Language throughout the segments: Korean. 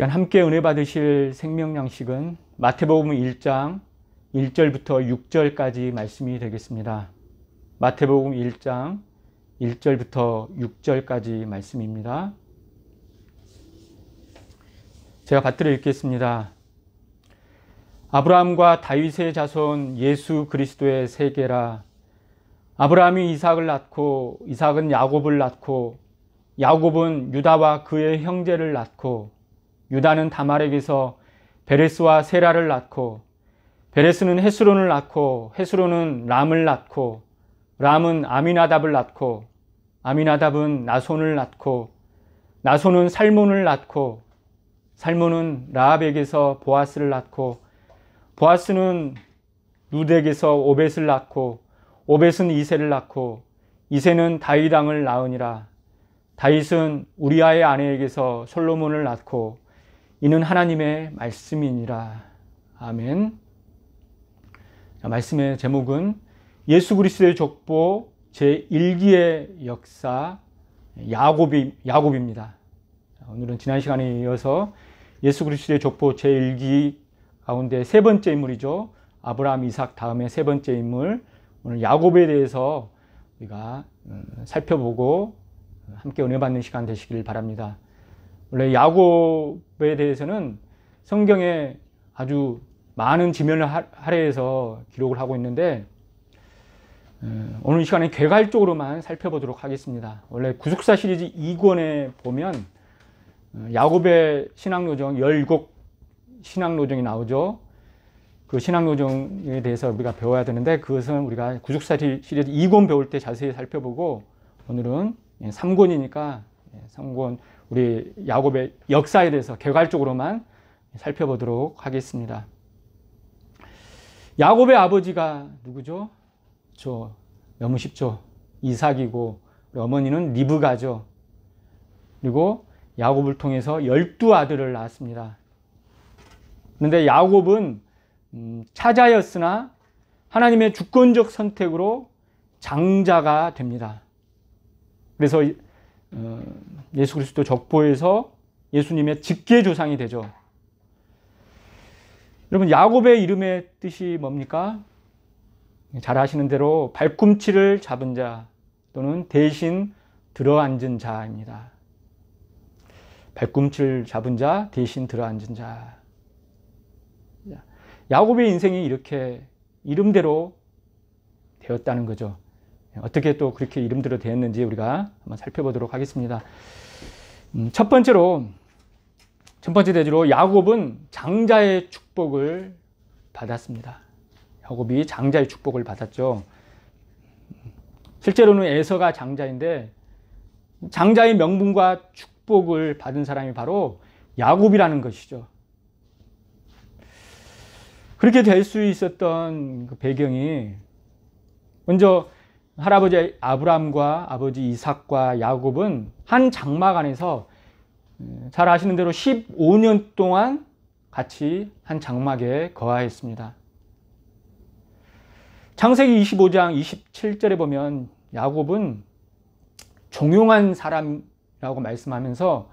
시간 함께 은혜 받으실 생명양식은 마태복음 1장 1절부터 6절까지 말씀이 되겠습니다. 마태복음 1장 1절부터 6절까지 말씀입니다. 제가 받들어 읽겠습니다. 아브라함과 다윗의 자손 예수 그리스도의 세계라. 아브라함이 이삭을 낳고 이삭은 야곱을 낳고 야곱은 유다와 그의 형제를 낳고 유다는 다말에게서 베레스와 세라를 낳고 베레스는 헤스론을 낳고 헤스론은 람을 낳고 람은 아미나답을 낳고 아미나답은 나손을 낳고 나손은 살몬을 낳고 살몬은 라합에게서 보아스를 낳고 보아스는 루덱에서 게 오벳을 낳고 오벳은 이세를 낳고 이세는 다윗왕을 낳으니라 다윗은 우리아의 아내에게서 솔로몬을 낳고 이는 하나님의 말씀이니라. 아멘. 말씀의 제목은 예수 그리스도의 족보 제1기의 역사 야곱이, 야곱입니다. 오늘은 지난 시간에 이어서 예수 그리스도의 족보 제1기 가운데 세 번째 인물이죠. 아브라함, 이삭 다음에 세 번째 인물 오늘 야곱에 대해서 우리가 음, 살펴보고 함께 은혜 받는 시간 되시길 바랍니다. 원래 야곱에 대해서는 성경에 아주 많은 지면을 할애해서 기록을 하고 있는데 어, 오늘 이 시간에 괴갈적으로만 살펴보도록 하겠습니다. 원래 구속사 시리즈 2권에 보면 어, 야곱의 신앙요정1곡신앙요정이 나오죠. 그신앙요정에 대해서 우리가 배워야 되는데 그것은 우리가 구속사 시리즈 2권 배울 때 자세히 살펴보고 오늘은 3권이니까 예, 3권 예, 우리 야곱의 역사에 대해서 개괄적으로만 살펴보도록 하겠습니다. 야곱의 아버지가 누구죠? 저 너무 쉽죠. 이삭이고 어머니는 리브가죠. 그리고 야곱을 통해서 열두 아들을 낳았습니다. 그런데 야곱은 음, 차자였으나 하나님의 주권적 선택으로 장자가 됩니다. 그래서 어, 예수 그리스도 적보에서 예수님의 직계 조상이 되죠. 여러분 야곱의 이름의 뜻이 뭡니까? 잘 아시는 대로 발꿈치를 잡은 자 또는 대신 들어앉은 자입니다. 발꿈치를 잡은 자 대신 들어앉은 자. 야곱의 인생이 이렇게 이름대로 되었다는 거죠. 어떻게 또 그렇게 이름대로 되었는지 우리가 한번 살펴보도록 하겠습니다. 음, 첫 번째로 첫 번째 대지로 야곱은 장자의 축복을 받았습니다. 야곱이 장자의 축복을 받았죠. 실제로는 에서가 장자인데 장자의 명분과 축복을 받은 사람이 바로 야곱이라는 것이죠. 그렇게 될 수 있었던 그 배경이 먼저 할아버지 아브람과 아버지 이삭과 야곱은 한 장막 안에서 음, 잘 아시는 대로 15년 동안 같이 한 장막에 거하였습니다. 창세기 25장 27절에 보면 야곱은 종용한 사람이라고 말씀하면서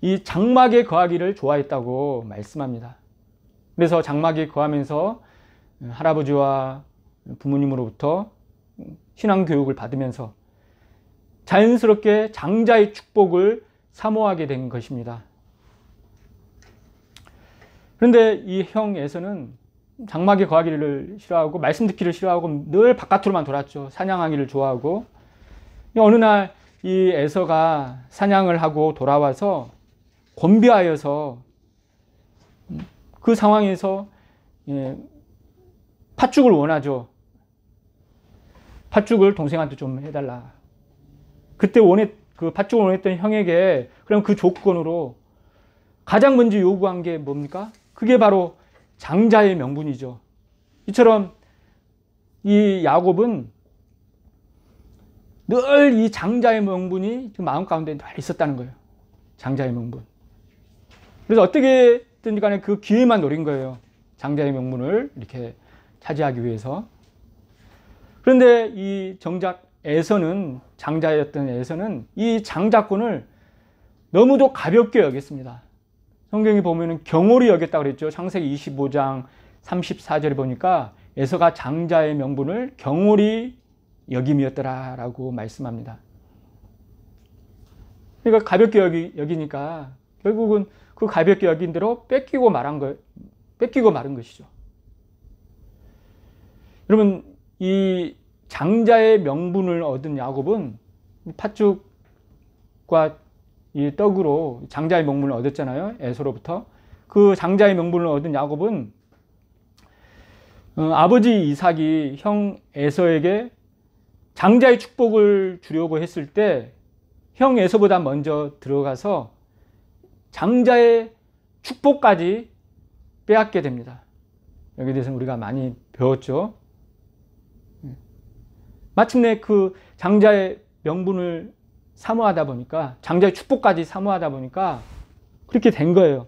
이 장막에 거하기를 좋아했다고 말씀합니다. 그래서 장막에 거하면서 음, 할아버지와 부모님으로부터 신앙 교육을 받으면서 자연스럽게 장자의 축복을 사모하게 된 것입니다. 그런데 이 형에서는 장막에 거하기를 싫어하고 말씀 듣기를 싫어하고 늘 바깥으로만 돌았죠. 사냥하기를 좋아하고 어느 날이 에서가 사냥을 하고 돌아와서 곤비하여서 그 상황에서 예, 팥죽을 원하죠. 팥죽을 동생한테 좀 해달라. 그때 원했, 그 팥죽을 원했던 형에게 그럼 그 조건으로 가장 먼저 요구한 게 뭡니까? 그게 바로 장자의 명분이죠. 이처럼 이 야곱은 늘 이 장자의 명분이 마음 가운데 늘 있었다는 거예요. 장자의 명분. 그래서 어떻게든 간에 그 기회만 노린 거예요. 장자의 명분을 이렇게 차지하기 위해서. 그런데 이 정작 에서는 장자였던 에서는 이 장자권을 너무도 가볍게 여겼습니다. 성경이 보면 경홀이 여겼다 그랬죠. 창세기 25장 34절에 보니까 에서가 장자의 명분을 경홀이 여김이었더라라고 말씀합니다. 그러니까 가볍게 여기, 여기니까 결국은 그 가볍게 여긴 대로 뺏기고 말한 거, 뺏기고 말은 것이죠. 여러분 이 장자의 명분을 얻은 야곱은 팥죽과 이 떡으로 장자의 명분을 얻었잖아요. 에서로부터. 그 장자의 명분을 얻은 야곱은 어, 아버지 이삭이 형 에서에게 장자의 축복을 주려고 했을 때 형 에서보다 먼저 들어가서 장자의 축복까지 빼앗게 됩니다. 여기에 대해서 우리가 많이 배웠죠. 마침내 그 장자의 명분을 사모하다 보니까 장자의 축복까지 사모하다 보니까 그렇게 된 거예요.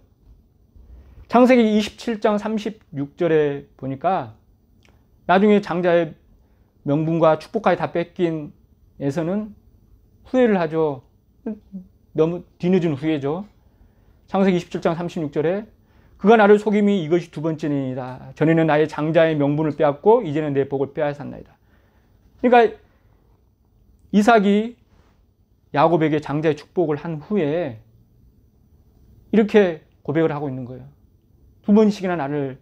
창세기 27장 36절에 보니까 나중에 장자의 명분과 축복까지 다 뺏긴 에서는 후회를 하죠. 너무 뒤늦은 후회죠. 창세기 27장 36절에 그가 나를 속임이 이것이 두 번째니이다. 전에는 나의 장자의 명분을 빼앗고 이제는 내 복을 빼앗았나이다. 그러니까 이삭이 야곱에게 장자의 축복을 한 후에 이렇게 고백을 하고 있는 거예요. 두 번씩이나 나를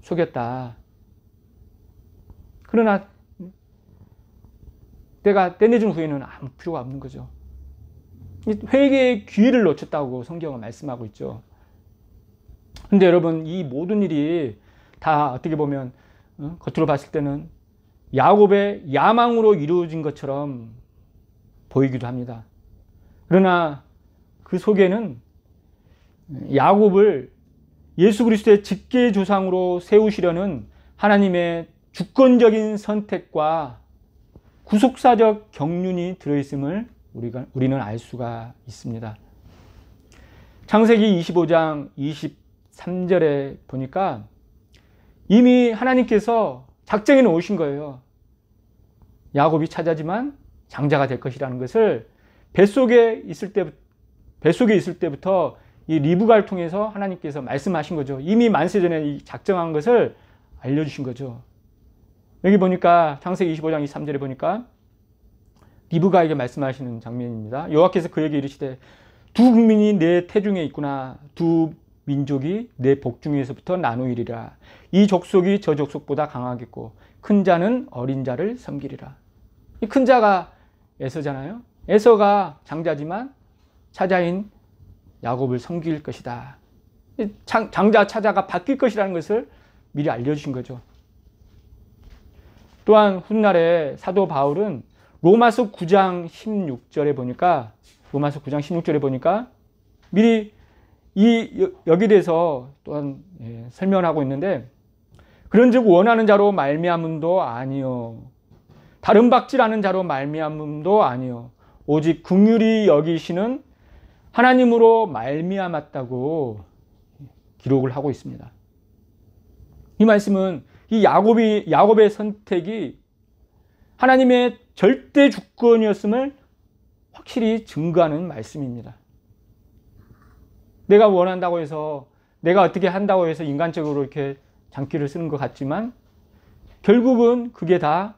속였다. 그러나 내가 떼내준 후에는 아무 필요가 없는 거죠. 회개의 기회를 놓쳤다고 성경은 말씀하고 있죠. 근데 여러분 이 모든 일이 다 어떻게 보면 어, 겉으로 봤을 때는 야곱의 야망으로 이루어진 것처럼 보이기도 합니다. 그러나 그 속에는 야곱을 예수 그리스도의 직계 조상으로 세우시려는 하나님의 주권적인 선택과 구속사적 경륜이 들어있음을 우리가, 우리는 알 수가 있습니다. 창세기 25장 23절에 보니까 이미 하나님께서 작정해 놓으신 거예요. 야곱이 찾아지만 장자가 될 것이라는 것을 뱃속에 있을 때 뱃속에 있을 때부터 이 리브가를 통해서 하나님께서 말씀하신 거죠. 이미 만세 전에 작정한 것을 알려주신 거죠. 여기 보니까 창세기 25장 23절에 보니까 리브가에게 말씀하시는 장면입니다. 여호와께서 그에게 이르시되 두 국민이 내 태중에 있구나 두 민족이 내 복중에서부터 나누이리라 이 족속이 저 족속보다 강하겠고 큰 자는 어린 자를 섬기리라 이큰 자가 에서잖아요. 에서가 장자지만 차자인 야곱을 섬길 것이다. 장자 차자가 바뀔 것이라는 것을 미리 알려주신 거죠. 또한 훗날에 사도 바울은 로마서 9장 16절에 보니까 로마서 9장 16절에 보니까 미리 이 여기 대해서 또한 예, 설명 하고 있는데 그런즉 원하는 자로 말미암음도 아니요 다른 박질라는 자로 말미암음도 아니요 오직 긍율이 여기시는 하나님으로 말미암았다고 기록을 하고 있습니다. 이 말씀은 이 야곱이 야곱의 선택이 하나님의 절대 주권이었음을 확실히 증거하는 말씀입니다. 내가 원한다고 해서 내가 어떻게 한다고 해서 인간적으로 이렇게 장기를 쓰는 것 같지만 결국은 그게 다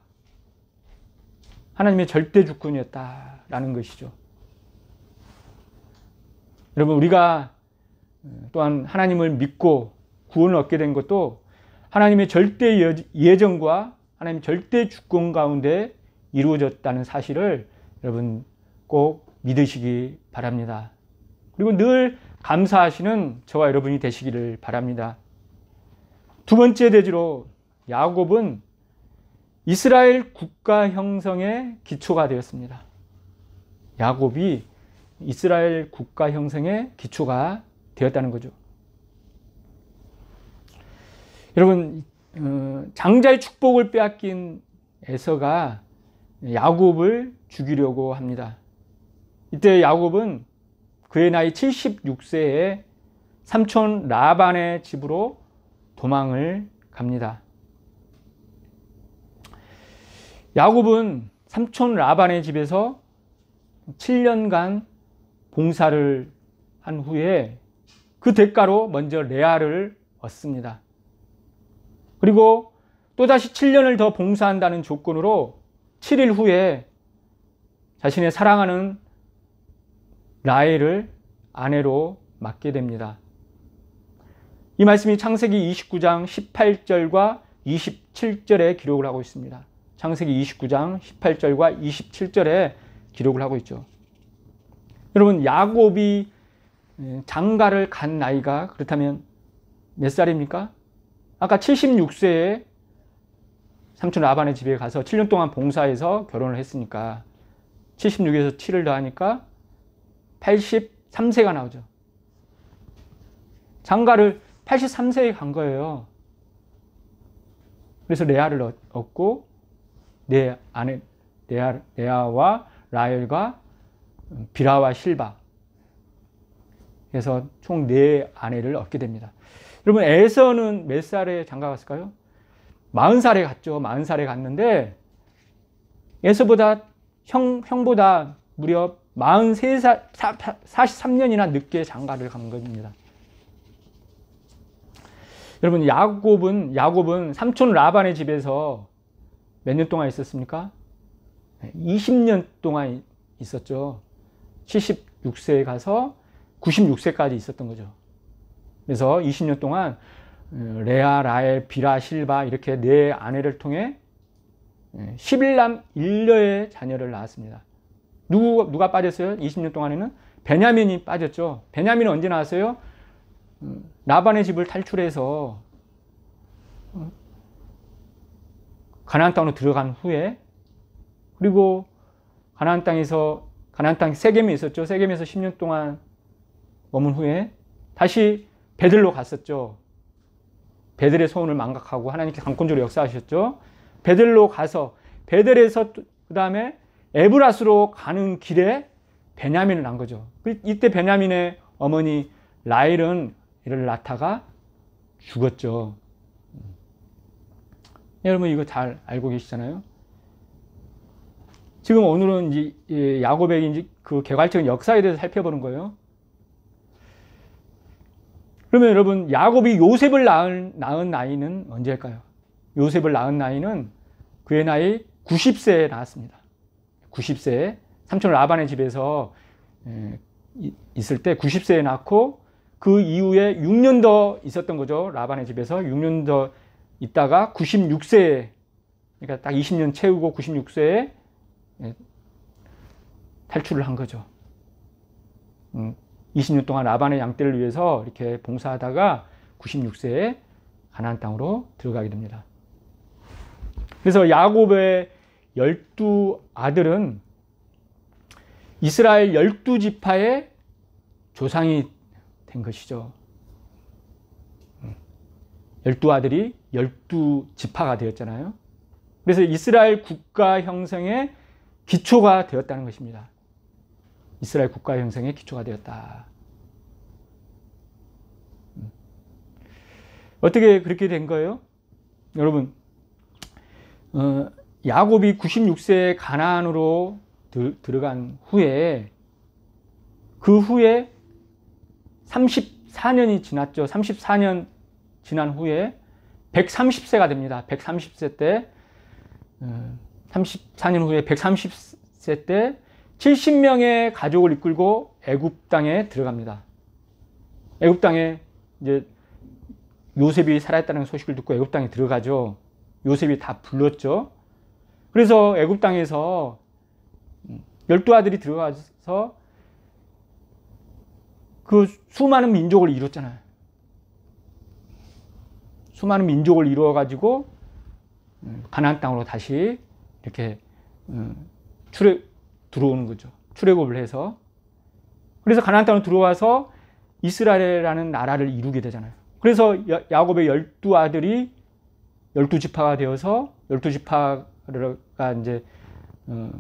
하나님의 절대 주권이었다라는 것이죠. 여러분, 우리가 어, 또한 하나님을 믿고 구원을 얻게 된 것도 하나님의 절대 예, 예정과 하나님 절대 주권 가운데 이루어졌다는 사실을 여러분 꼭 믿으시기 바랍니다. 그리고 늘 감사하시는 저와 여러분이 되시기를 바랍니다. 두 번째 대지로 야곱은 이스라엘 국가 형성의 기초가 되었습니다. 야곱이 이스라엘 국가 형성의 기초가 되었다는 거죠. 여러분 어, 장자의 축복을 빼앗긴 에서가 야곱을 죽이려고 합니다. 이때 야곱은 그의 나이 76세에 삼촌 라반의 집으로 도망을 갑니다. 야곱은 삼촌 라반의 집에서 7년간 봉사를 한 후에 그 대가로 먼저 레아를 얻습니다. 그리고 또다시 7년을 더 봉사한다는 조건으로 7일 후에 자신의 사랑하는 라헬을 아내로 맡게 됩니다. 이 말씀이 창세기 29장 18절과 27절에 기록을 하고 있습니다. 창세기 29장 18절과 27절에 기록을 하고 있죠. 여러분 야곱이 예, 장가를 간 나이가 그렇다면 몇 살입니까? 아까 76세에 삼촌 라반의 집에 가서 7년 동안 봉사해서 결혼을 했으니까 76에서 7을 더하니까 83세가 나오죠. 장가를 83세에 간 거예요. 그래서 레아를 얻고 네 아내 네아, 네아와 라헬과 비라와 실바 그서총 네 아내를 얻게 됩니다. 여러분 엘서는 몇 살에 장가 갔을까요? 40살에 갔죠. 40살에 갔는데 에서보다 형 형보다 무려 43살 43년이나 늦게 장가를 간 겁니다. 여러분 야곱은 야곱은 삼촌 라반의 집에서 몇년 동안 있었습니까? 20년 동안 있었죠. 76세에 가서 96세까지 있었던 거죠. 그래서 20년 동안 어, 레아, 라엘, 비라, 실바 이렇게 네 아내를 통해 11남 예, 1녀의 자녀를 낳았습니다. 누구, 누가 빠졌어요? 20년 동안에는 베냐민이 빠졌죠. 베냐민은 언제 나왔어요? 나반의 어, 집을 탈출해서 어, 가나안 땅으로 들어간 후에 그리고 가나안 땅에서 가나안 땅 세겜에 있었죠. 세겜에서 10년 동안 머문 후에 다시 베들로 갔었죠. 베들의 소원을 망각하고 하나님께 강권적으로 역사하셨죠. 베들로 가서 베들에서 그 다음에 에브라스로 가는 길에 베냐민을 낳은 거죠. 그 이때 베냐민의 어머니 라일은 이를 낳다가 죽었죠. 여러분 이거 잘 알고 계시잖아요. 지금 오늘은 이제 예, 야곱의 이제 그 개괄적인 역사에 대해서 살펴보는 거예요. 그러면 여러분 야곱이 요셉을 낳은, 낳은 나이는 언제일까요? 요셉을 낳은 나이는 그의 나이 90세에 낳았습니다. 90세에 삼촌 라반의 집에서 예, 있을 때 90세에 낳고 그 이후에 6년 더 있었던 거죠. 라반의 집에서 6년 더 있다가 96세에 그러니까 딱 20년 채우고 96세에 예, 탈출을 한 거죠. 20년 음, 동안 라반의 양떼를 위해서 이렇게 봉사하다가 96세에 가나안 땅으로 들어가게 됩니다. 그래서 야곱의 열두 아들은 이스라엘 열두 지파의 조상이 된 것이죠. 열두 아들이 열두 지파가 되었잖아요. 그래서 이스라엘 국가 형성의 기초가 되었다는 것입니다. 이스라엘 국가 형성의 기초가 되었다. 음. 어떻게 그렇게 된 거예요? 여러분, 어, 야곱이 9 6세가나으로 들, 들어간 후에 그 후에 34년이 지났죠. 34년 지난 후에 130세가 됩니다. 130세 때 34년 어, 후에 130세 때 70명의 가족을 이끌고 애굽 땅에 들어갑니다. 애굽 땅에 이제 요셉이 살아있다는 소식을 듣고 애굽 땅에 들어가죠. 요셉이 다 불렀죠. 그래서 애굽 땅에서 열두 아들이 들어가서 그 수많은 민족을 이뤘잖아요. 수많은 민족을 이루어 가지고 음, 가나안 땅으로 다시 이렇게 음, 출애 들어오는 거죠. 출애굽을 해서 그래서 가나안 땅으로 들어와서 이스라엘이라는 나라를 이루게 되잖아요. 그래서 야곱의 열두 아들이 열두 지파가 되어서 열두 지파가 이제 어,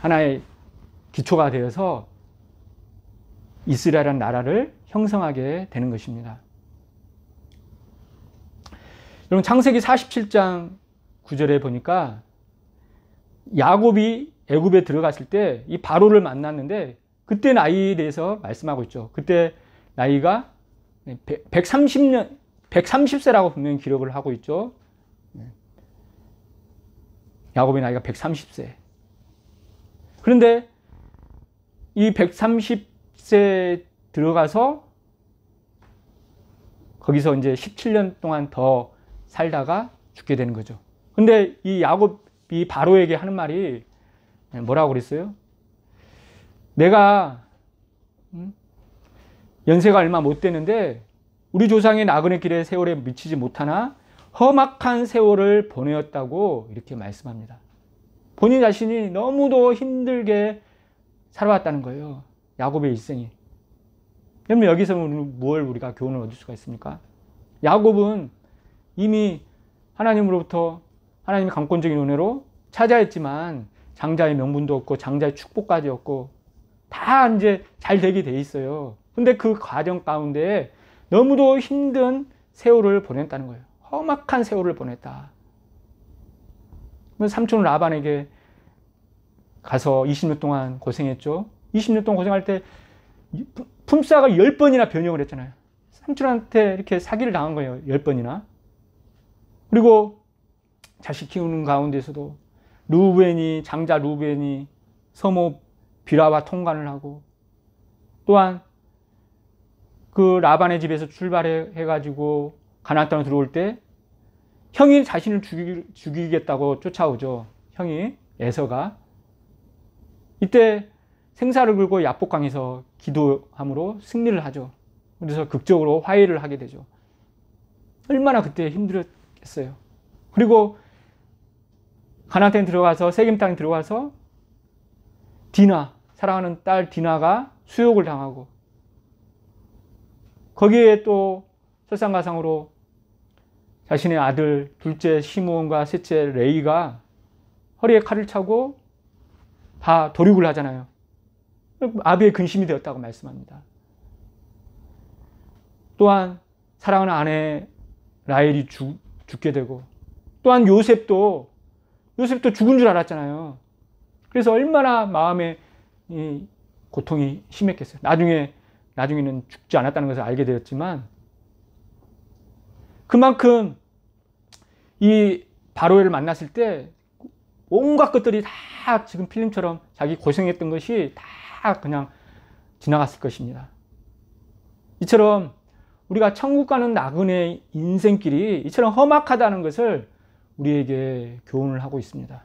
하나의 기초가 되어서 이스라엘이라는 나라를 형성하게 되는 것입니다. 여러분 창세기 47장 9절에 보니까 야곱이 애굽에 들어갔을 때 이 바로를 만났는데 그때 나이에 대해서 말씀하고 있죠. 그때 나이가 130년 130세라고 분명히 기록을 하고 있죠. 네. 야곱의 나이가 130세. 그런데 이 130세 들어가서 거기서 이제 17년 동안 더 살다가 죽게 되는 거죠. 근데 이 야곱이 바로에게 하는 말이 뭐라고 그랬어요? 내가 음? 연세가 얼마 못 되는데 우리 조상의 나그네 길에 세월에 미치지 못하나 험악한 세월을 보내었다고 이렇게 말씀합니다. 본인 자신이 너무도 힘들게 살아왔다는 거예요. 야곱의 일생이. 그러면 여기서 우리는 뭘 우리가 교훈을 얻을 수가 있습니까? 야곱은 이미 하나님으로부터 하나님의 강권적인 은혜로 찾아했지만 장자의 명분도 없고 장자의 축복까지 없고 다 이제 잘 되게 돼 있어요. 근데 그 과정 가운데 너무도 힘든 세월을 보냈다는 거예요. 험악한 세월을 보냈다. 삼촌 라반에게 가서 20년 동안 고생했죠. 20년 동안 고생할 때 품싸가 10번이나 변형을 했잖아요. 삼촌한테 이렇게 사기를 당한 거예요. 10번이나. 그리고 자식 키우는 가운데서도 루벤이 장자 루벤이 서모 비라와 통관을 하고 또한 그 라반의 집에서 출발해 가지고 가나안 땅으 들어올 때 형이 자신을 죽이, 겠다고 쫓아오죠. 형이 에서가 이때 생사를 긁고 야복강에서 기도함으로 승리를 하죠. 그래서 극적으로 화해를 하게 되죠. 얼마나 그때 힘들었 했어요. 그리고 가나안 땅에 들어가서 세겜 땅에 들어가서 디나 사랑하는 딸 디나가 수욕을 당하고 거기에 또 설상가상으로 자신의 아들 둘째 시므온과 셋째 레이가 허리에 칼을 차고 다 도륙을 하잖아요. 아비의 근심이 되었다고 말씀합니다. 또한 사랑하는 아내 라헬이 죽, 죽게 되고 또한 요셉도 요셉도 죽은 줄 알았잖아요. 그래서 얼마나 마음에 이 고통이 심했겠어요. 나중에 나중에는 죽지 않았다는 것을 알게 되었지만 그만큼 이 바로를 만났을 때 온갖 것들이 다 지금 필름처럼 자기 고생했던 것이 다 그냥 지나갔을 것입니다. 이처럼 우리가 천국 가는 나그네 인생길이 이처럼 험악하다는 것을 우리에게 교훈을 하고 있습니다.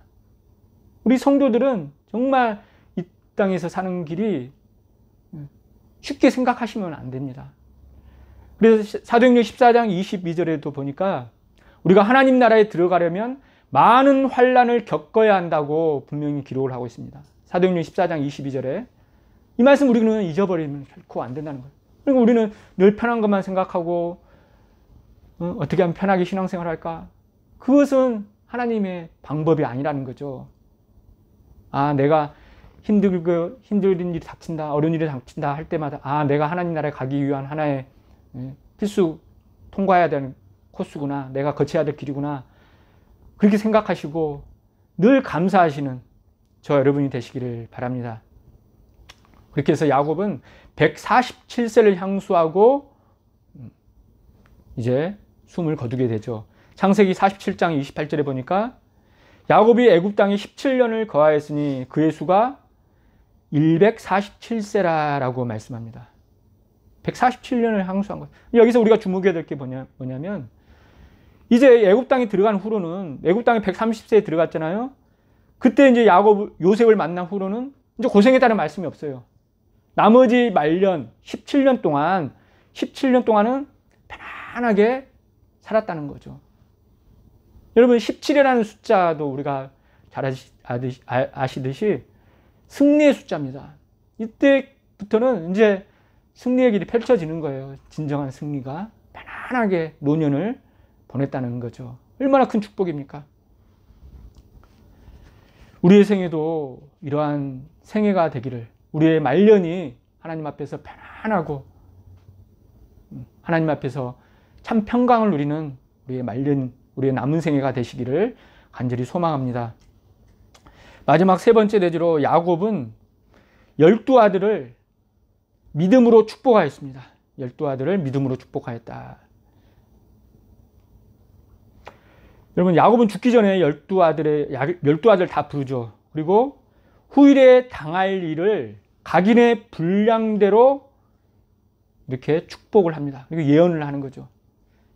우리 성도들은 정말 이 땅에서 사는 길이 쉽게 생각하시면 안 됩니다. 그래서 사도행전 14장 22절에도 보니까 우리가 하나님 나라에 들어가려면 많은 환란을 겪어야 한다고 분명히 기록을 하고 있습니다. 사도행전 14장 22절에 이 말씀 우리는 잊어버리면 결코 안 된다는 거예요. 그러니까 우리는 늘 편한 것만 생각하고 어, 어떻게 하면 편하게 신앙생활 할까? 그것은 하나님의 방법이 아니라는 거죠. 아, 내가 힘들고 그, 힘든 일이 닥친다, 어려운 일이 닥친다 할 때마다 아, 내가 하나님 나라에 가기 위한 하나의 예, 필수 통과해야 되는 코스구나, 내가 거쳐야 될 길이구나 그렇게 생각하시고 늘 감사하시는 저 여러분이 되시기를 바랍니다. 그렇게 해서 야곱은 147세를 향수하고 이제 숨을 거두게 되죠. 창세기 47장 28절에 보니까 야곱이 애굽 땅에 17년을 거하였으니 그의 수가 147세라라고 말씀합니다. 147년을 향수한 것. 여기서 우리가 주목해야 될 게 뭐냐, 뭐냐면 이제 애굽 땅에 들어간 후로는 애굽 땅에 130세에 들어갔잖아요. 그때 이제 야곱 요셉을 만난 후로는 이제 고생에 따른 말씀이 없어요. 나머지 말년 17년 동안 17년 동안은 편안하게 살았다는 거죠. 여러분 17이라는 숫자도 우리가 잘 아, 아시듯이 승리의 숫자입니다. 이때부터는 이제 승리의 길이 펼쳐지는 거예요. 진정한 승리가 편안하게 노년을 보냈다는 거죠. 얼마나 큰 축복입니까? 우리의 생애도 이러한 생애가 되기를 우리의 말년이 하나님 앞에서 편안하고 음, 하나님 앞에서 참 평강을 누리는 우리의 말년, 우리의 남은 생애가 되시기를 간절히 소망합니다. 마지막 세 번째 대지로 야곱은 열두 아들을 믿음으로 축복하였습니다. 열두 아들을 믿음으로 축복하였다. 여러분 야곱은 죽기 전에 열두 아들의 열두 아들 다 부르죠. 그리고 후일에 당할 일을 각인의 분량대로 이렇게 축복을 합니다. 그리고 예언을 하는 거죠.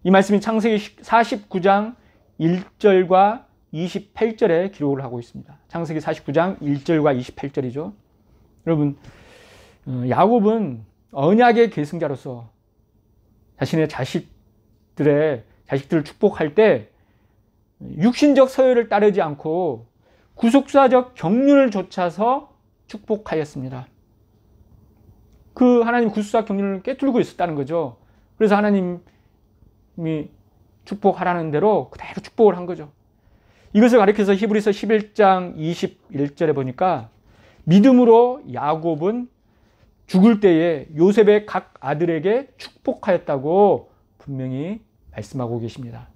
이 말씀이 창세기 49장 1절과 28절에 기록을 하고 있습니다. 창세기 49장 1절과 28절이죠. 여러분, 어, 야곱은 언약의 계승자로서 자신의 자식들의 자식들을 축복할 때 육신적 서열을 따르지 않고 구속사적 경륜을 좇아서 축복하였습니다. 그 하나님 구수사 경륜을 깨뚫고 있었다는 거죠. 그래서 하나님이 축복하라는 대로 그대로 축복을 한 거죠. 이것을 가리켜서 히브리서 11장 21절에 보니까 믿음으로 야곱은 죽을 때에 요셉의 각 아들에게 축복하였다고 분명히 말씀하고 계십니다.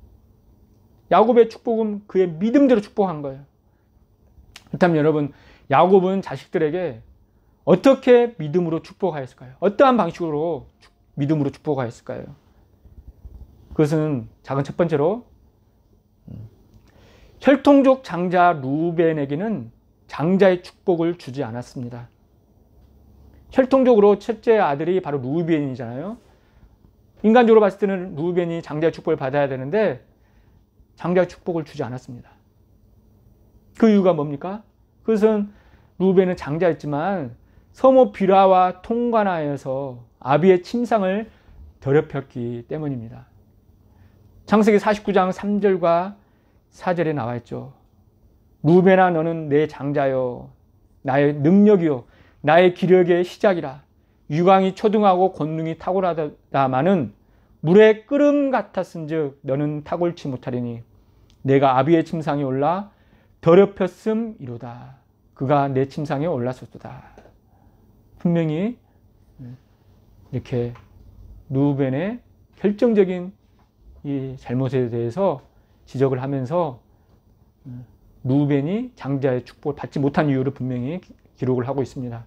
야곱의 축복은 그의 믿음대로 축복한 거예요. 그렇다면 여러분, 야곱은 자식들에게 어떻게 믿음으로 축복하였을까요? 어떠한 방식으로 믿음으로 축복하였을까요? 그것은 작은 첫 번째로 음, 혈통족 장자 루벤에게는 장자의 축복을 주지 않았습니다. 혈통적으로 첫째 아들이 바로 루벤이잖아요. 인간적으로 봤을 때는 루벤이 장자 축복을 받아야 되는데 장자 축복을 주지 않았습니다. 그 이유가 뭡니까? 그것은 루벤은 장자였지만 서모 비라와 통관하여서 아비의 침상을 더럽혔기 때문입니다. 창세기 49장 3절과 4절에 나와 있죠. 루베나 너는 내 장자요 나의 능력이요 나의 기력의 시작이라 유광이 초등하고 권능이 탁월하다마는 물의 끓음 같았은즉 너는 탁월치 못하리니 내가 아비의 침상에 올라 더럽혔음이로다 그가 내 침상에 올랐었도다 분명히 이렇게 루벤의 결정적인 이 잘못에 대해서 지적을 하면서 루벤이 장자의 축복을 받지 못한 이유를 분명히 기록을 하고 있습니다.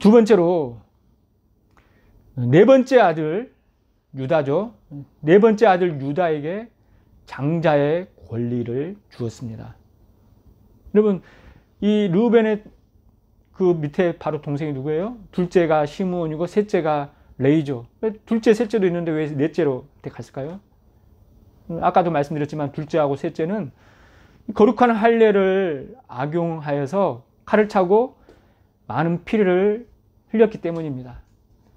두 번째로 네 번째 아들 유다죠. 네 번째 아들 유다에게 장자의 권리를 주었습니다. 여러분 이 르벤의 그 밑에 바로 동생이 누구예요? 둘째가 시므온이고 셋째가 레이죠. 둘째, 셋째로 있는데 왜 넷째로 갔을까요? 음, 아까도 말씀드렸지만 둘째하고 셋째는 거룩한 할례를 악용하여서 칼을 차고 많은 피를 흘렸기 때문입니다.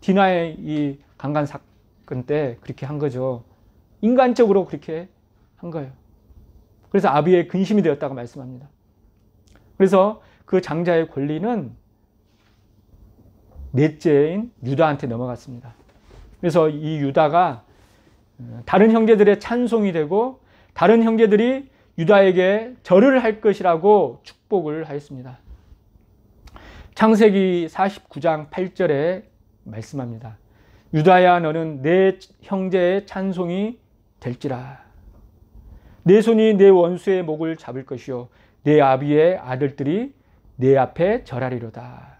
디나의 이 강간 사건 때 그렇게 한 거죠. 인간적으로 그렇게 한 거예요. 그래서 아비의 근심이 되었다고 말씀합니다. 그래서 그 장자의 권리는 넷째인 유다한테 넘어갔습니다. 그래서 이 유다가 음, 다른 형제들의 찬송이 되고 다른 형제들이 유다에게 절을 할 것이라고 축복을 하였습니다. 창세기 49장 8절에 말씀합니다. 유다야 너는 내 형제의 찬송이 될지라. 내 손이 내 원수의 목을 잡을 것이요 내 아비의 아들들이 내 앞에 절하리로다.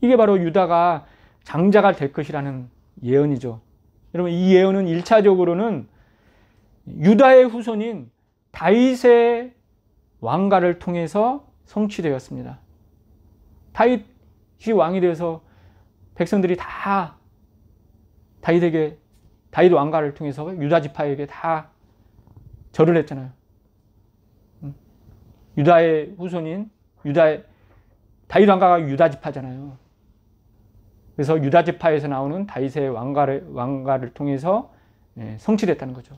이게 바로 유다가 장자가 될 것이라는 예언이죠. 여러분 이 예언은 1차적으로는 유다의 후손인 다윗의 왕가를 통해서 성취되었습니다. 다윗이 왕이 되어서 백성들이 다 다윗에게 다윗 왕가를 통해서 유다 지파에게 다 절을 했잖아요. 유다의 후손인 유다의 다윗 왕가가 유다 지파잖아요. 그래서 유다 지파에서 나오는 다윗의 왕가를 왕가를 통해서 예, 성취됐다는 거죠.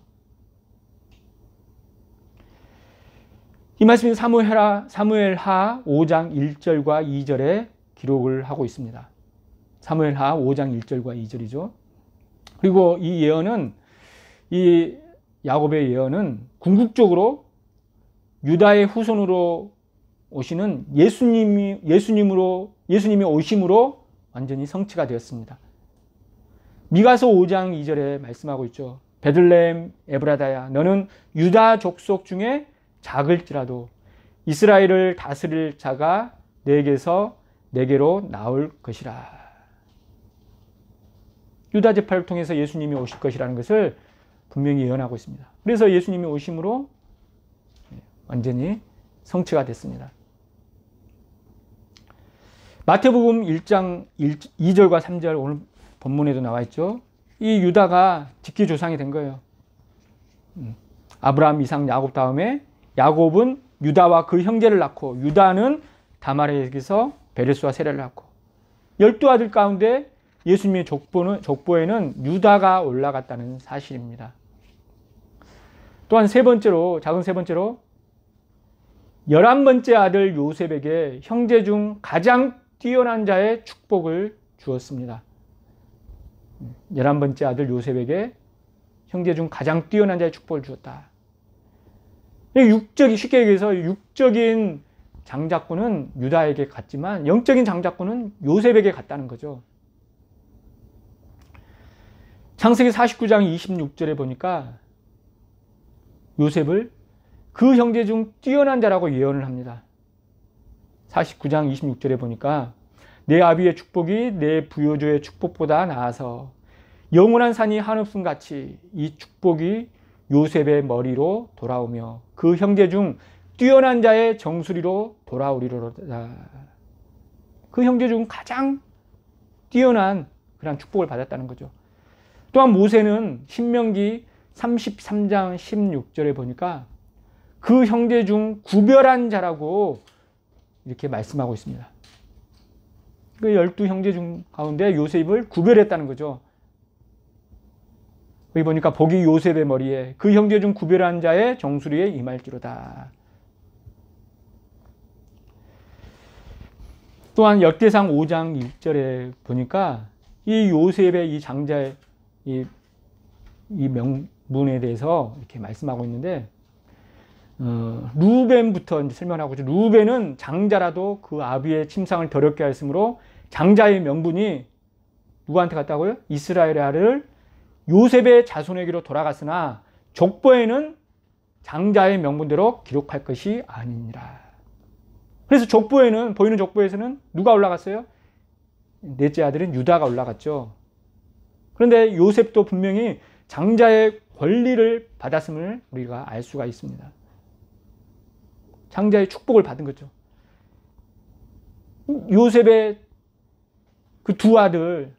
이 말씀이 사무엘하, 사무엘하 5장 1절과 2절에 기록을 하고 있습니다. 사무엘하 5장 1절과 2절이죠. 그리고 이 예언은 이 야곱의 예언은 궁극적으로 유다의 후손으로 오시는 예수님이 예수님으로 예수님이 오심으로 완전히 성취가 되었습니다. 미가서 5장 2절에 말씀하고 있죠. 베들레헴 에브라다야 너는 유다 족속 중에 작을지라도 이스라엘을 다스릴 자가 내게서 내게로 나올 것이라. 유다 제파를 통해서 예수님이 오실 것이라는 것을 분명히 예언하고 있습니다. 그래서 예수님이 오심으로 완전히 성취가 됐습니다. 마태복음 1장 1, 2절과 3절 오늘 본문에도 나와 있죠. 이 유다가 직계 조상이 된 거예요. 음. 아브라함, 이상, 야곱 다음에 야곱은 유다와 그 형제를 낳고 유다는 다말에게서 베레스와 세례를 낳고 열두 아들 가운데 예수님의 족보는, 족보에는 유다가 올라갔다는 사실입니다. 또한 세 번째로 작은 세 번째로 11번째 아들 요셉에게 형제 중 가장 뛰어난 자의 축복을 주었습니다. 11번째 아들 요셉에게 형제 중 가장 뛰어난 자의 축복을 주었다. 육적이 쉽게 얘기해서 육적인 장자권은 유다에게 갔지만 영적인 장자권은 요셉에게 갔다는 거죠. 창세기 49장 26절에 보니까 요셉을 그 형제 중 뛰어난 자라고 예언을 합니다. 49장 26절에 보니까 내 아비의 축복이 내 부여조의 축복보다 나아서 영원한 산이 한없음 같이 이 축복이 요셉의 머리로 돌아오며 그 형제 중 뛰어난 자의 정수리로 돌아오리로다. 그 형제 중 가장 뛰어난 그런 축복을 받았다는 거죠. 또한 모세는 신명기 33장 16절에 보니까 그 형제 중 구별한 자라고 이렇게 말씀하고 있습니다. 그 열두 형제 중 가운데 요셉을 구별했다는 거죠. 여기 보니까 복이 요셉의 머리에 그 형제 중 구별한 자의 정수리에 임할지로다. 또한 역대상 5장 1절에 보니까 이 요셉의 이 장자의 이, 이 명문에 대해서 이렇게 말씀하고 있는데 어, 루벤부터 이제 설명하고 있죠. 루벤은 장자라도 그 아비의 침상을 더럽게 하였으므로 장자의 명분이 누구한테 갔다고요? 이스라엘 아를 요셉의 자손에게로 돌아갔으나 족보에는 장자의 명분대로 기록할 것이 아니니라. 그래서 족보에는 보이는 족보에서는 누가 올라갔어요? 넷째 아들은 유다가 올라갔죠. 그런데 요셉도 분명히 장자의 권리를 받았음을 우리가 알 수가 있습니다. 장자의 축복을 받은 거죠. 요셉의 그 두 아들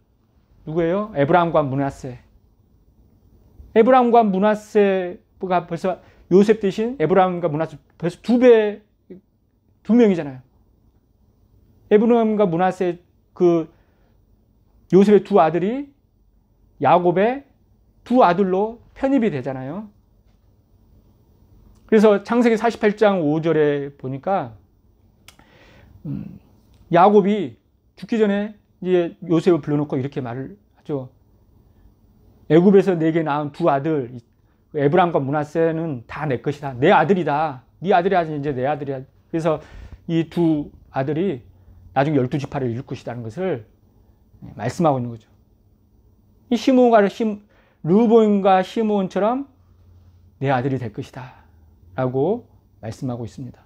누구예요? 에브라함과 문하세. 에브라함과 문하세가 벌써 요셉 대신 에브라함과 문하세 벌써 두 배, 두 명이잖아요. 에브라함과 문하세 그 요셉의 두 아들이 야곱의 두 아들로 편입이 되잖아요. 그래서 창세기 48장 5절에 보니까 음, 야곱이 죽기 전에 이제 요셉을 불러놓고 이렇게 말을 하죠. 애굽에서 내게 낳은 두 아들 에브람과 문하세는 다 내 것이다. 내 아들이다. 네 아들이 아니 이제 내 아들이야. 그래서 이 두 아들이 나중에 열두 지파를 이 것이라는 것을 예, 말씀하고 있는 거죠. 이 시몬과 시, 르본과 시몬처럼 내 아들이 될 것이다. 라고 말씀하고 있습니다.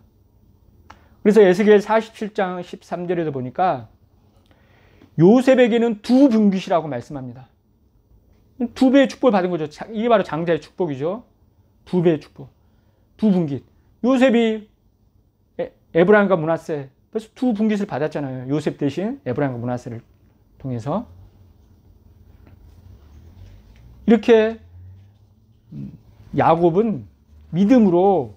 그래서 예수기 47장 13절에도 보니까 요셉에게는 두 분깃이라고 말씀합니다. 두 배의 축복을 받은 거죠. 이게 바로 장자의 축복이죠. 두 배의 축복. 두 분깃. 요셉이 에브라임과 문하세 그래서 두 분깃을 받았잖아요. 요셉 대신 에브라임과 문하세를 통해서 이렇게 음, 야곱은 믿음으로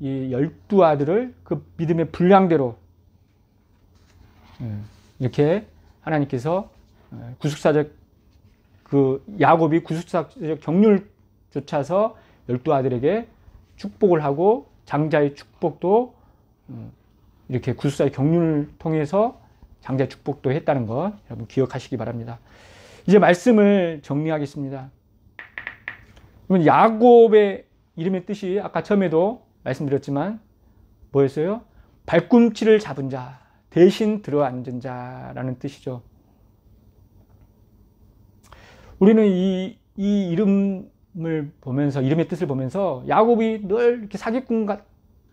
이 열두 아들을 그 믿음의 분량대로 예, 이렇게 하나님께서 예, 구속사적 그 야곱이 구속사적 경륜을 쫓아서 열두 아들에게 축복을 하고 장자의 축복도 음, 이렇게 구속사의 경륜을 통해서 장자의 축복도 했다는 것 여러분 기억하시기 바랍니다. 이제 말씀을 정리하겠습니다. 야곱의 이름의 뜻이 아까 처음에도 말씀드렸지만 뭐였어요? 발꿈치를 잡은 자, 대신 들어앉은 자라는 뜻이죠. 우리는 이, 이 이름을 보면서, 이름의 뜻을 보면서 야곱이 늘 이렇게 사기꾼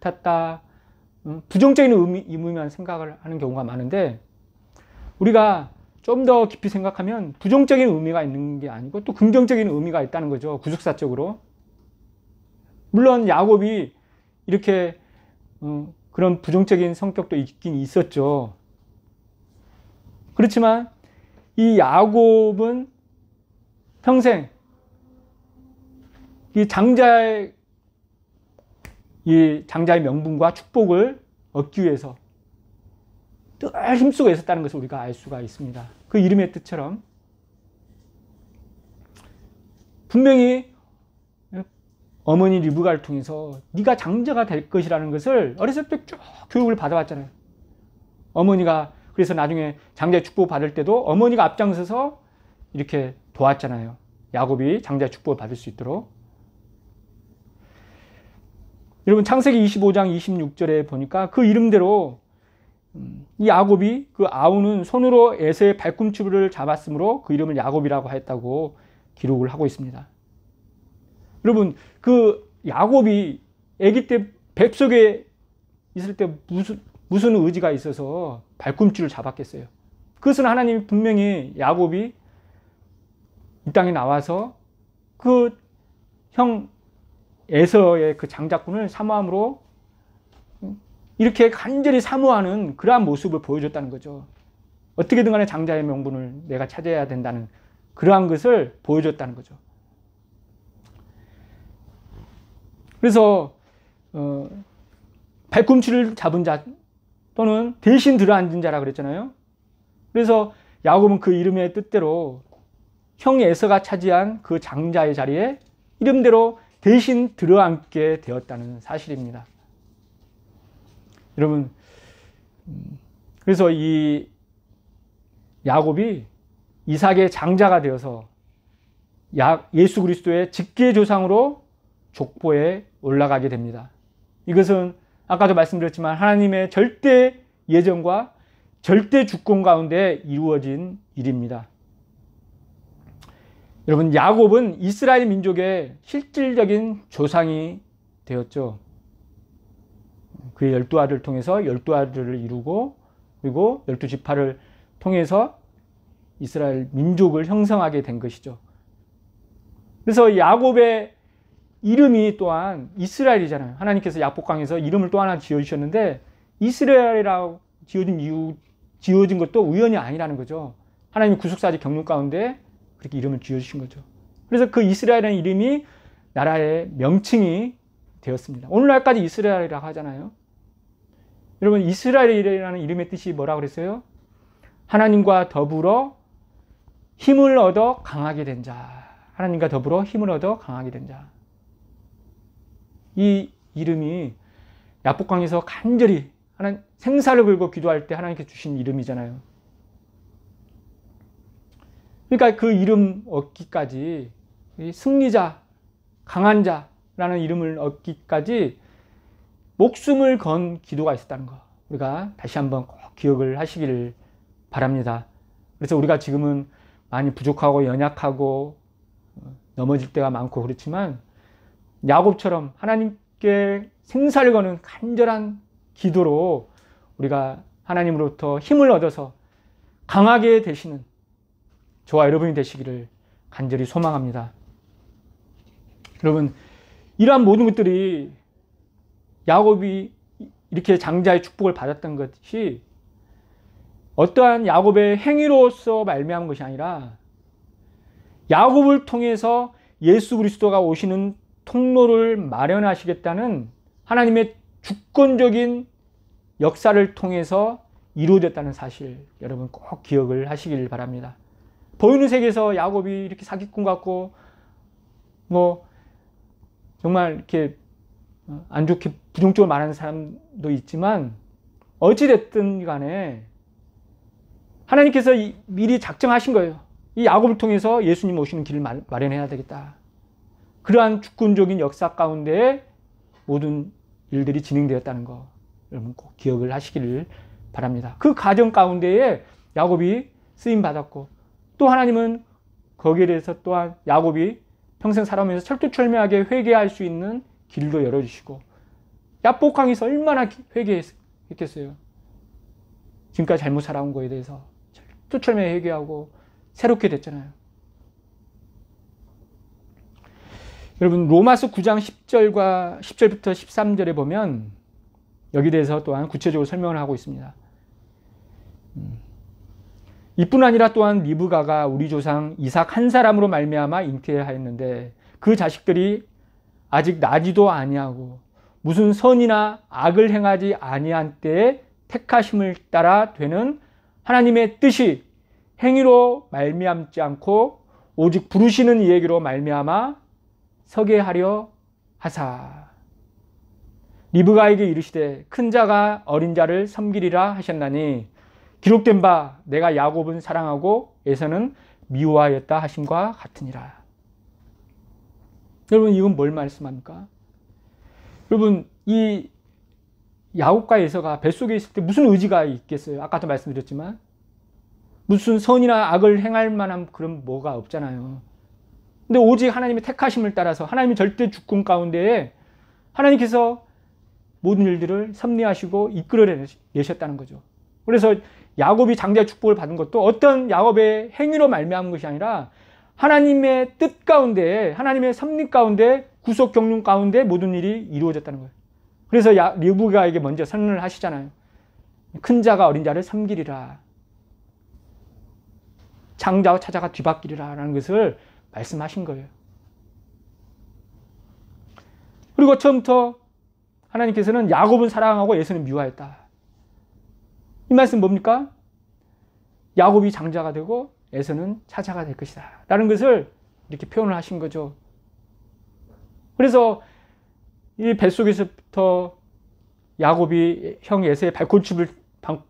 같았다, 음, 부정적인 의미, 의미만 생각을 하는 경우가 많은데 우리가 좀 더 깊이 생각하면 부정적인 의미가 있는 게 아니고 또 긍정적인 의미가 있다는 거죠. 구속사적으로. 물론 야곱이 이렇게 어, 그런 부정적인 성격도 있긴 있었죠. 그렇지만 이 야곱은 평생 이 장자의 이 장자의 명분과 축복을 얻기 위해서 늘 힘쓰고 있었다는 것을 우리가 알 수가 있습니다. 그 이름의 뜻처럼 분명히 어머니 리브가를 통해서 네가 장자가 될 것이라는 것을 어렸을 때 쭉 교육을 받아왔잖아요. 어머니가 그래서 나중에 장자 축복 받을 때도 어머니가 앞장서서 이렇게 도왔잖아요. 야곱이 장자 축복을 받을 수 있도록. 여러분 창세기 25장 26절에 보니까 그 이름대로 음, 이 야곱이 그 아우는 손으로 에서의 발꿈치를 잡았으므로 그 이름을 야곱이라고 했다고 기록을 하고 있습니다. 여러분 그 야곱이 아기 때 백속에 있을 때 무슨 무슨 의지가 있어서 발꿈치를 잡았겠어요. 그것은 하나님이 분명히 야곱이 이 땅에 나와서 그 형 에서의 그 장자꾼을 사모함으로 이렇게 간절히 사모하는 그러한 모습을 보여줬다는 거죠. 어떻게든 간에 장자의 명분을 내가 찾아야 된다는 그러한 것을 보여줬다는 거죠. 그래서 어, 발꿈치를 잡은 자 또는 대신 들어앉은 자라 그랬잖아요. 그래서 야곱은 그 이름의 뜻대로 형 에서가 차지한 그 장자의 자리에 이름대로 대신 들어앉게 되었다는 사실입니다. 여러분, 그래서 이 야곱이 이삭의 장자가 되어서 예수 그리스도의 직계 조상으로 족보에 올라가게 됩니다. 이것은 아까도 말씀드렸지만 하나님의 절대 예정과 절대 주권 가운데 이루어진 일입니다. 여러분 야곱은 이스라엘 민족의 실질적인 조상이 되었죠. 그의 열두 아들을 통해서 열두 아들을 이루고 그리고 열두 지파를 통해서 이스라엘 민족을 형성하게 된 것이죠. 그래서 야곱의 이름이 또한 이스라엘이잖아요. 하나님께서 약복강에서 이름을 또 하나 지어주셨는데 이스라엘이라고 지어진 이유, 지어진 것도 우연이 아니라는 거죠. 하나님 구속사지 경륜 가운데 그렇게 이름을 지어주신 거죠. 그래서 그 이스라엘이라는 이름이 나라의 명칭이 되었습니다. 오늘날까지 이스라엘이라고 하잖아요. 여러분, 이스라엘이라는 이름의 뜻이 뭐라 고 그랬어요? 하나님과 더불어 힘을 얻어 강하게 된 자. 하나님과 더불어 힘을 얻어 강하게 된 자. 이 이름이 야복강에서 간절히 하나님 생사를 걸고 기도할 때 하나님께 주신 이름이잖아요. 그러니까 그 이름 얻기까지 승리자, 강한 자라는 이름을 얻기까지 목숨을 건 기도가 있었다는 거 우리가 다시 한번 꼭 기억을 하시기를 바랍니다. 그래서 우리가 지금은 많이 부족하고 연약하고 어, 넘어질 때가 많고 그렇지만 야곱처럼 하나님께 생사를 거는 간절한 기도로 우리가 하나님으로부터 힘을 얻어서 강하게 되시는 저와 여러분이 되시기를 간절히 소망합니다. 여러분, 이러한 모든 것들이 야곱이 이렇게 장자의 축복을 받았던 것이 어떠한 야곱의 행위로서 말미암은 것이 아니라 야곱을 통해서 예수 그리스도가 오시는 통로를 마련하시겠다는 하나님의 주권적인 역사를 통해서 이루어졌다는 사실 여러분 꼭 기억을 하시길 바랍니다. 보이는 세계에서 야곱이 이렇게 사기꾼 같고 뭐 정말 이렇게 안 좋게 부정적으로 말하는 사람도 있지만 어찌됐든 간에 하나님께서 미리 작정하신 거예요. 이 야곱을 통해서 예수님 오시는 길을 마련해야 되겠다. 그러한 주권적인 역사 가운데 모든 일들이 진행되었다는 거 여러분 꼭 기억을 하시기를 바랍니다. 그 가정 가운데에 야곱이 쓰임 받았고 또 하나님은 거기에 대해서 또한 야곱이 평생 살아오면서 철두철미하게 회개할 수 있는 길도 열어주시고 야복강에서 얼마나 회개했겠어요. 지금까지 잘못 살아온 거에 대해서 철두철미하게 회개하고 새롭게 됐잖아요. 여러분 로마서 9장 10절과 10절부터 13절에 보면 여기 대해서 또한 구체적으로 설명을 하고 있습니다. 음. 이뿐 아니라 또한 리브가가 우리 조상 이삭 한 사람으로 말미암아 잉태하였는데 그 자식들이 아직 나지도 아니하고 무슨 선이나 악을 행하지 아니한 때에 택하심을 따라 되는 하나님의 뜻이 행위로 말미암지 않고 오직 부르시는 이야기로 말미암아 서게 하려 하사. 리브가에게 이르시되 큰 자가 어린 자를 섬기리라 하셨나니 기록된 바 내가 야곱은 사랑하고 에서는 미워하였다 하심과 같으니라. 여러분 이건 뭘 말씀합니까? 여러분 이 야곱과 에서가 뱃속에 있을 때 무슨 의지가 있겠어요? 아까도 말씀드렸지만 무슨 선이나 악을 행할 만한 그런 뭐가 없잖아요. 근데 오직 하나님의 택하심을 따라서 하나님의 절대 주권 가운데에 하나님께서 모든 일들을 섭리하시고 이끌어내셨다는 거죠. 그래서 야곱이 장자 축복을 받은 것도 어떤 야곱의 행위로 말미암은 것이 아니라 하나님의 뜻 가운데 하나님의 섭리 가운데 구속 경륜 가운데 모든 일이 이루어졌다는 거예요. 그래서 리브가에게 먼저 선언을 하시잖아요. 큰 자가 어린 자를 섬기리라. 장자와 차자가 뒤바뀌리라라는 것을 말씀하신 거예요. 그리고 처음부터 하나님께서는 야곱은 사랑하고 예수는 미워했다. 이 말씀 뭡니까? 야곱이 장자가 되고 에서는 차자가 될 것이다. 라는 것을 이렇게 표현을 하신 거죠. 그래서 이 뱃속에서부터 야곱이 형 에서의 발꿈치를,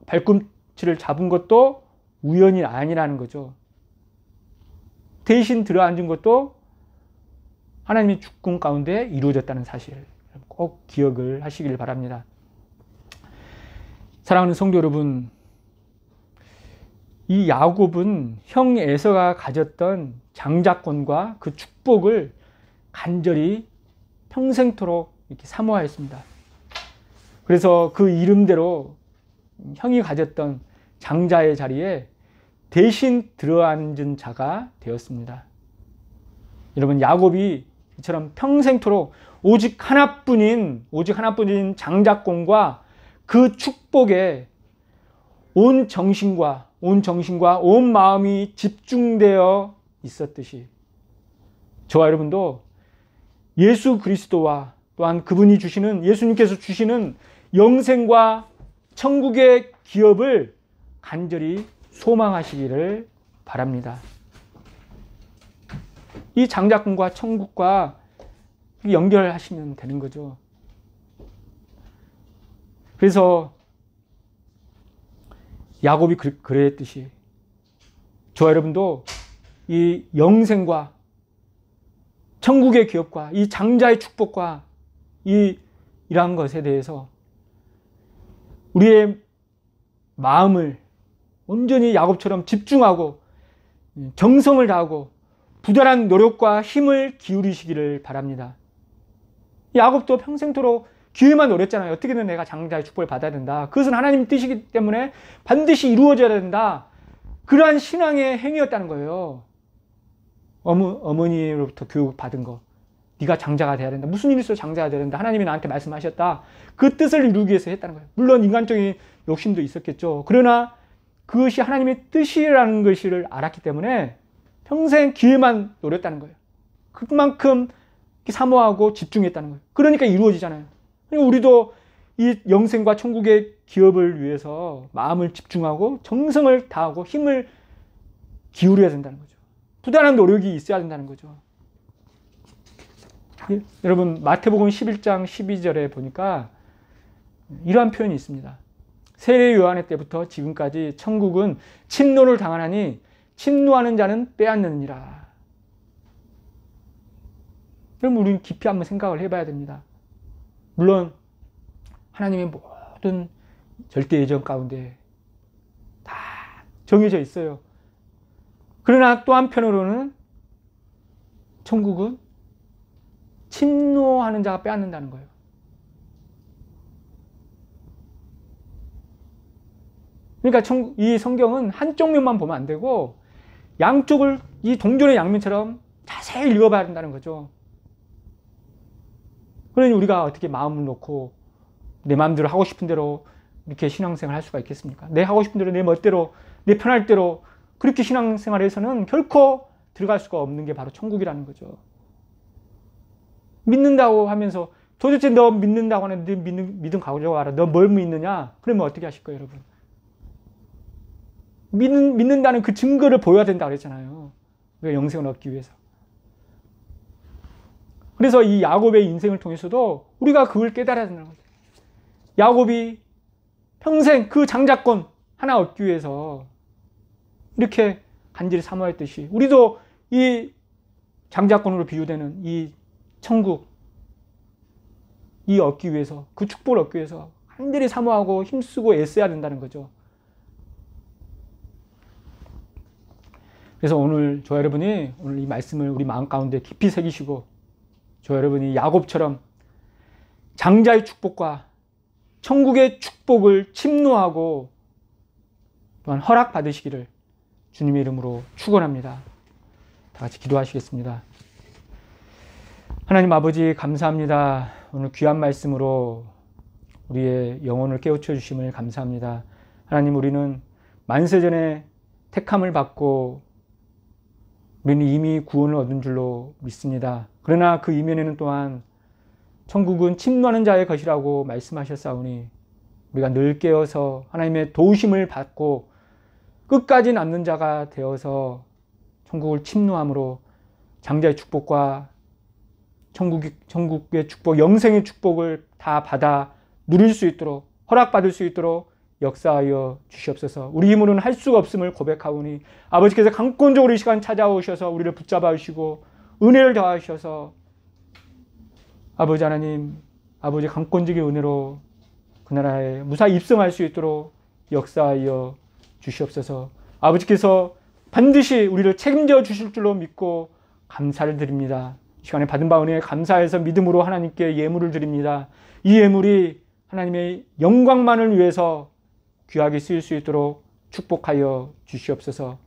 발꿈치를 잡은 것도 우연이 아니라는 거죠. 대신 들어앉은 것도 하나님의 죽음 가운데 이루어졌다는 사실 꼭 기억을 하시길 바랍니다. 사랑하는 성도 여러분, 이 야곱은 형 에서가 가졌던 장자권과 그 축복을 간절히 평생토록 이렇게 사모하였습니다. 그래서 그 이름대로 형이 가졌던 장자의 자리에 대신 들어앉은 자가 되었습니다. 여러분 야곱이 이처럼 평생토록 오직 하나뿐인 오직 하나뿐인 장작권과 그 축복에 온 정신과 온 정신과 온 마음이 집중되어 있었듯이 저와 여러분도 예수 그리스도와 또한 그분이 주시는 예수님께서 주시는 영생과 천국의 기업을 간절히 소망하시기를 바랍니다. 이 장자권과 천국과 연결하시면 되는 거죠. 그래서 야곱이 그, 그랬듯이 저 여러분도 이 영생과 천국의 기업과 이 장자의 축복과 이 이러한 것에 대해서 우리의 마음을 온전히 야곱처럼 집중하고 예, 정성을 다하고 부단한 노력과 힘을 기울이시기를 바랍니다. 야곱도 평생토록 기회만 노렸잖아요. 어떻게든 내가 장자의 축복을 받아야 된다. 그것은 하나님 뜻이기 때문에 반드시 이루어져야 된다. 그러한 신앙의 행위였다는 거예요. 어머, 어머니로부터 교육받은 거. 네가 장자가 돼야 된다. 무슨 일 있어 장자가 돼야 된다. 하나님이 나한테 말씀하셨다. 그 뜻을 이루기 위해서 했다는 거예요. 물론 인간적인 욕심도 있었겠죠. 그러나 그것이 하나님의 뜻이라는 것을 알았기 때문에 평생 기회만 노렸다는 거예요. 그만큼 사모하고 집중했다는 거예요. 그러니까 이루어지잖아요. 그러니까 우리도 이 영생과 천국의 기업을 위해서 마음을 집중하고 정성을 다하고 힘을 기울여야 된다는 거죠. 부단한 노력이 있어야 된다는 거죠. 예, 여러분 마태복음 11장 12절에 보니까 이러한 표현이 있습니다. 세례 요한의 때부터 지금까지 천국은 침노를 당하나니 침노하는 자는 빼앗느니라. 그럼 우리는 깊이 한번 생각을 해봐야 됩니다. 물론 하나님의 모든 절대 예정 가운데 다 정해져 있어요. 그러나 또 한편으로는 천국은 침노하는 자가 빼앗는다는 거예요. 그러니까 이 성경은 한쪽 면만 보면 안 되고 양쪽을 이 동전의 양면처럼 자세히 읽어봐야 된다는 거죠. 그러니 우리가 어떻게 마음을 놓고 내 마음대로 하고 싶은 대로 이렇게 신앙생활 할 수가 있겠습니까? 내 하고 싶은 대로 내 멋대로 내 편할 대로 그렇게 신앙생활에서는 결코 들어갈 수가 없는 게 바로 천국이라는 거죠. 믿는다고 하면서 도대체 너 믿는다고 하는데 믿음, 믿음 가져와라. 너 뭘 믿느냐? 그러면 어떻게 하실 거예요, 여러분? 믿는, 믿는다는 그 증거를 보여야 된다 그랬잖아요. 그러니까 영생을 얻기 위해서. 그래서 이 야곱의 인생을 통해서도 우리가 그걸 깨달아야 된다는 거죠. 야곱이 평생 그 장자권 하나 얻기 위해서 이렇게 간지를 사모했듯이 우리도 이 장자권으로 비유되는 이 천국 이 얻기 위해서 그 축복을 얻기 위해서 간절히 사모하고 힘쓰고 애써야 된다는 거죠. 그래서 오늘 저 여러분이 오늘 이 말씀을 우리 마음 가운데 깊이 새기시고 저 여러분이 야곱처럼 장자의 축복과 천국의 축복을 침노하고 또한 허락받으시기를 주님의 이름으로 축원합니다. 다 같이 기도하시겠습니다. 하나님 아버지 감사합니다. 오늘 귀한 말씀으로 우리의 영혼을 깨우쳐 주심을 감사합니다. 하나님 우리는 만세전에 택함을 받고 우리는 이미 구원을 얻은 줄로 믿습니다. 그러나 그 이면에는 또한 천국은 침노하는 자의 것이라고 말씀하셨사오니 우리가 늘 깨어서 하나님의 도우심을 받고 끝까지 남는 자가 되어서 천국을 침노함으로 장자의 축복과 천국이, 천국의 축복, 영생의 축복을 다 받아 누릴 수 있도록 허락받을 수 있도록 역사하여 주시옵소서. 우리 힘으로는 할 수가 없음을 고백하오니 아버지께서 강권적으로 이 시간 찾아오셔서 우리를 붙잡아 주시고 은혜를 더하셔서 아버지 하나님 아버지 강권적인 은혜로 그 나라에 무사히 입성할 수 있도록 역사하여 주시옵소서. 아버지께서 반드시 우리를 책임져 주실 줄로 믿고 감사를 드립니다. 시간에 받은 바 은혜에 감사해서 믿음으로 하나님께 예물을 드립니다. 이 예물이 하나님의 영광만을 위해서 귀하게 쓰일 수 있도록 축복하여 주시옵소서.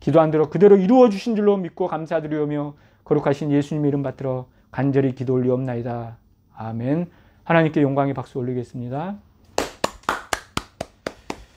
기도한 대로 그대로 이루어 주신 줄로 믿고 감사드리오며 거룩하신 예수님 이름 받들어 간절히 기도 올리옵나이다. 아멘. 하나님께 영광의 박수 올리겠습니다.